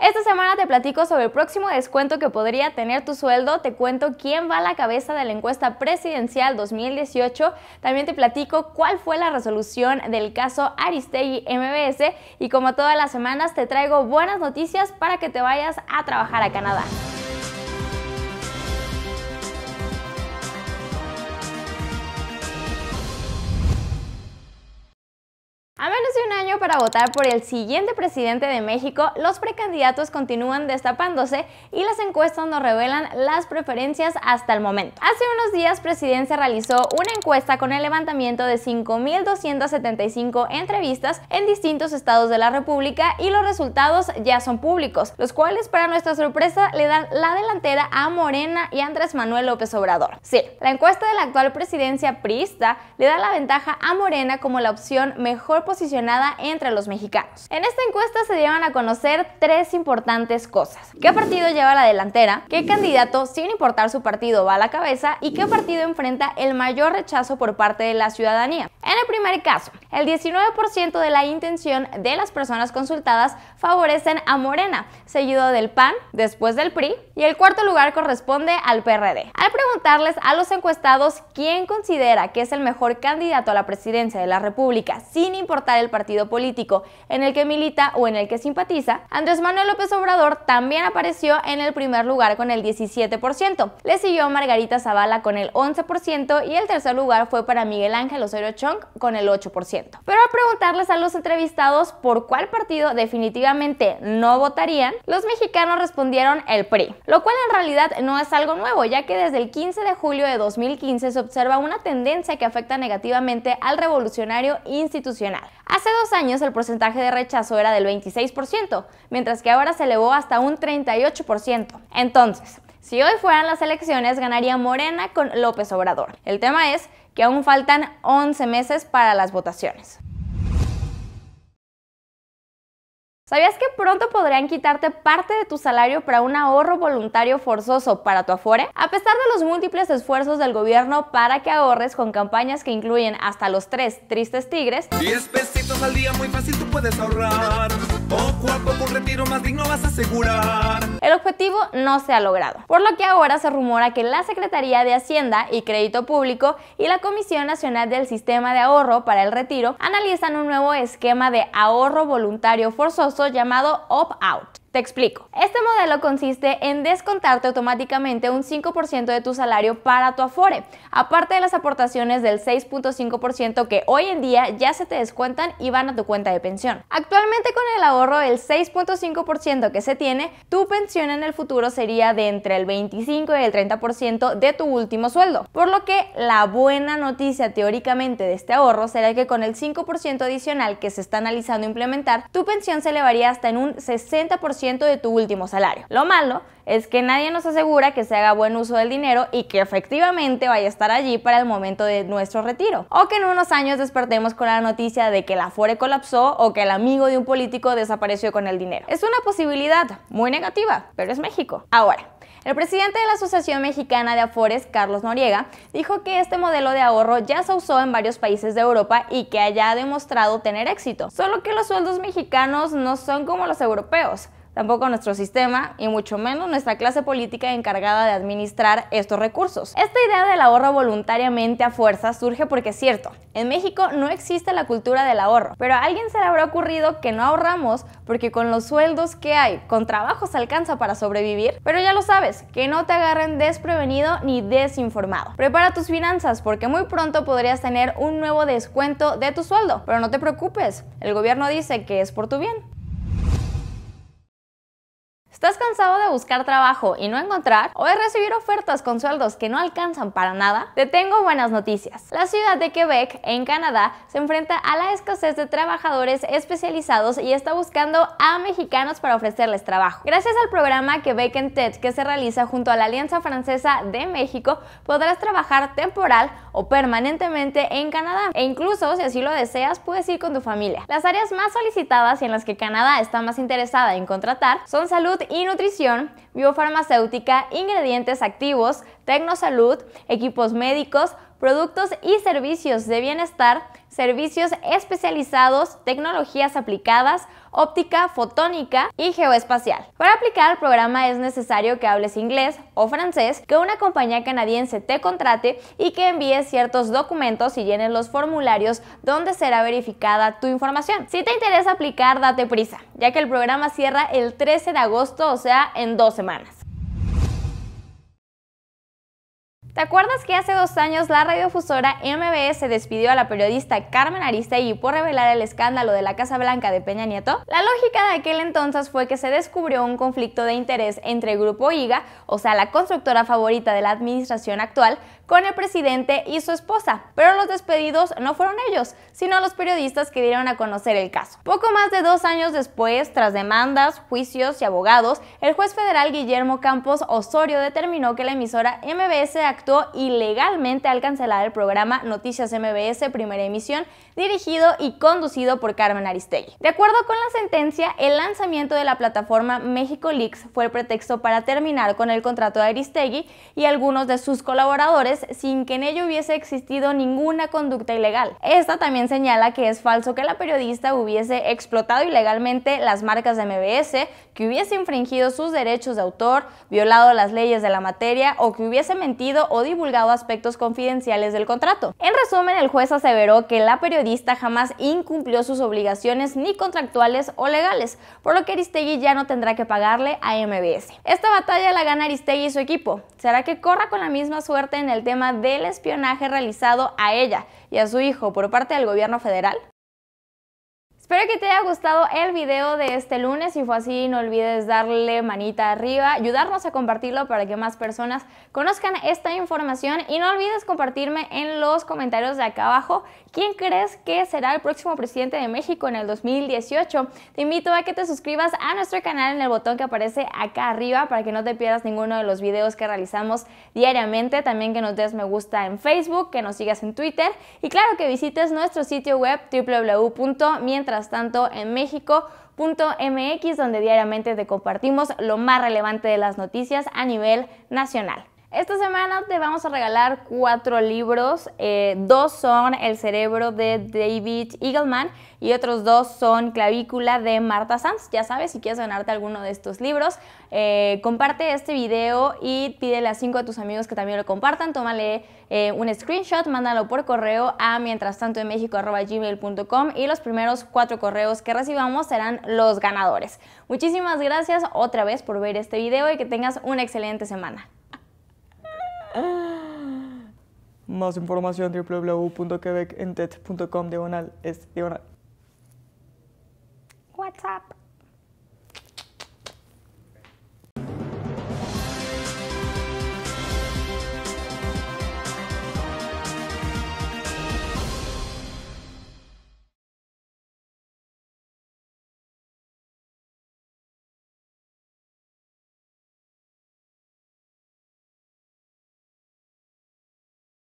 Esta semana te platico sobre el próximo descuento que podría tener tu sueldo, te cuento quién va a la cabeza de la encuesta presidencial 2018, también te platico cuál fue la resolución del caso Aristegui MBS y como todas las semanas te traigo buenas noticias para que te vayas a trabajar a Canadá. para votar por el siguiente presidente de México, los precandidatos continúan destapándose y las encuestas nos revelan las preferencias hasta el momento. Hace unos días Presidencia realizó una encuesta con el levantamiento de 5.275 entrevistas en distintos estados de la República y los resultados ya son públicos, los cuales para nuestra sorpresa le dan la delantera a Morena y Andrés Manuel López Obrador. Sí, la encuesta de la actual presidencia priista le da la ventaja a Morena como la opción mejor posicionada en entre los mexicanos. En esta encuesta se llevan a conocer tres importantes cosas. ¿Qué partido lleva la delantera? ¿Qué candidato, sin importar su partido, va a la cabeza? ¿Y qué partido enfrenta el mayor rechazo por parte de la ciudadanía? En el primer caso, el 19% de la intención de las personas consultadas favorecen a Morena, seguido del PAN, después del PRI, y el cuarto lugar corresponde al PRD. Al preguntarles a los encuestados quién considera que es el mejor candidato a la presidencia de la República, sin importar el partido político, político en el que milita o en el que simpatiza, Andrés Manuel López Obrador también apareció en el primer lugar con el 17%. Le siguió Margarita Zavala con el 11% y el tercer lugar fue para Miguel Ángel Osorio Chong con el 8%. Pero al preguntarles a los entrevistados por cuál partido definitivamente no votarían, los mexicanos respondieron el PRI, lo cual en realidad no es algo nuevo, ya que desde el 15 de julio de 2015 se observa una tendencia que afecta negativamente al revolucionario institucional. Hace dos años, el porcentaje de rechazo era del 26%, mientras que ahora se elevó hasta un 38%. Entonces, si hoy fueran las elecciones, ganaría Morena con López Obrador. El tema es que aún faltan 11 meses para las votaciones. ¿Sabías que pronto podrían quitarte parte de tu salario para un ahorro voluntario forzoso para tu Afore? A pesar de los múltiples esfuerzos del gobierno para que ahorres con campañas que incluyen hasta los tres tristes tigres, 10 pesitos al día muy fácil tú puedes ahorrar retiro más vas a asegurar. El objetivo no se ha logrado, por lo que ahora se rumora que la Secretaría de Hacienda y Crédito Público y la Comisión Nacional del Sistema de Ahorro para el Retiro analizan un nuevo esquema de ahorro voluntario forzoso llamado op out explico. Este modelo consiste en descontarte automáticamente un 5% de tu salario para tu Afore, aparte de las aportaciones del 6.5% que hoy en día ya se te descuentan y van a tu cuenta de pensión. Actualmente con el ahorro del 6.5% que se tiene, tu pensión en el futuro sería de entre el 25 y el 30% de tu último sueldo. Por lo que la buena noticia teóricamente de este ahorro será que con el 5% adicional que se está analizando implementar, tu pensión se elevaría hasta en un 60% de tu último salario. Lo malo es que nadie nos asegura que se haga buen uso del dinero y que efectivamente vaya a estar allí para el momento de nuestro retiro. O que en unos años despertemos con la noticia de que el Afore colapsó o que el amigo de un político desapareció con el dinero. Es una posibilidad muy negativa, pero es México. Ahora, el presidente de la Asociación Mexicana de Afores, Carlos Noriega, dijo que este modelo de ahorro ya se usó en varios países de Europa y que haya demostrado tener éxito, solo que los sueldos mexicanos no son como los europeos tampoco nuestro sistema y mucho menos nuestra clase política encargada de administrar estos recursos. Esta idea del ahorro voluntariamente a fuerza surge porque es cierto, en México no existe la cultura del ahorro, pero a alguien se le habrá ocurrido que no ahorramos porque con los sueldos que hay, con trabajos alcanza para sobrevivir, pero ya lo sabes, que no te agarren desprevenido ni desinformado. Prepara tus finanzas porque muy pronto podrías tener un nuevo descuento de tu sueldo, pero no te preocupes, el gobierno dice que es por tu bien. ¿Estás cansado de buscar trabajo y no encontrar? ¿O de recibir ofertas con sueldos que no alcanzan para nada? Te tengo buenas noticias. La ciudad de Quebec, en Canadá, se enfrenta a la escasez de trabajadores especializados y está buscando a mexicanos para ofrecerles trabajo. Gracias al programa Quebec en TED que se realiza junto a la Alianza Francesa de México, podrás trabajar temporal o permanentemente en Canadá. E incluso, si así lo deseas, puedes ir con tu familia. Las áreas más solicitadas y en las que Canadá está más interesada en contratar son salud y nutrición, biofarmacéutica, ingredientes activos, tecnosalud, equipos médicos, productos y servicios de bienestar, servicios especializados, tecnologías aplicadas, óptica, fotónica y geoespacial. Para aplicar al programa es necesario que hables inglés o francés, que una compañía canadiense te contrate y que envíes ciertos documentos y llenes los formularios donde será verificada tu información. Si te interesa aplicar, date prisa, ya que el programa cierra el 13 de agosto, o sea, en dos semanas. ¿Te acuerdas que hace dos años la radiofusora MBS despidió a la periodista Carmen Aristegui por revelar el escándalo de la Casa Blanca de Peña Nieto? La lógica de aquel entonces fue que se descubrió un conflicto de interés entre el grupo IGA, o sea, la constructora favorita de la administración actual, con el presidente y su esposa. Pero los despedidos no fueron ellos, sino los periodistas que dieron a conocer el caso. Poco más de dos años después, tras demandas, juicios y abogados, el juez federal Guillermo Campos Osorio determinó que la emisora MBS actuó ilegalmente al cancelar el programa Noticias MBS Primera Emisión, dirigido y conducido por Carmen Aristegui. De acuerdo con la sentencia, el lanzamiento de la plataforma México Leaks fue el pretexto para terminar con el contrato de Aristegui y algunos de sus colaboradores pues, sin que en ello hubiese existido ninguna conducta ilegal. Esta también señala que es falso que la periodista hubiese explotado ilegalmente las marcas de MBS, que hubiese infringido sus derechos de autor, violado las leyes de la materia o que hubiese mentido o divulgado aspectos confidenciales del contrato. En resumen, el juez aseveró que la periodista jamás incumplió sus obligaciones ni contractuales o legales, por lo que Aristegui ya no tendrá que pagarle a MBS. Esta batalla la gana Aristegui y su equipo será que corra con la misma suerte en el tema del espionaje realizado a ella y a su hijo por parte del gobierno federal? Espero que te haya gustado el video de este lunes. Si fue así, no olvides darle manita arriba, ayudarnos a compartirlo para que más personas conozcan esta información y no olvides compartirme en los comentarios de acá abajo quién crees que será el próximo presidente de México en el 2018. Te invito a que te suscribas a nuestro canal en el botón que aparece acá arriba para que no te pierdas ninguno de los videos que realizamos diariamente. También que nos des me gusta en Facebook, que nos sigas en Twitter y claro que visites nuestro sitio web www.mientras tanto en México.mx, donde diariamente te compartimos lo más relevante de las noticias a nivel nacional. Esta semana te vamos a regalar cuatro libros. Eh, dos son El cerebro de David Eagleman y otros dos son Clavícula de Marta Sanz. Ya sabes, si quieres ganarte alguno de estos libros, eh, comparte este video y pídele a cinco de tus amigos que también lo compartan. Tómale eh, un screenshot, mándalo por correo a mientras tanto en gmail.com y los primeros cuatro correos que recibamos serán los ganadores. Muchísimas gracias otra vez por ver este video y que tengas una excelente semana. Más información www.quebecentet.com diagonal es diagonal. WhatsApp.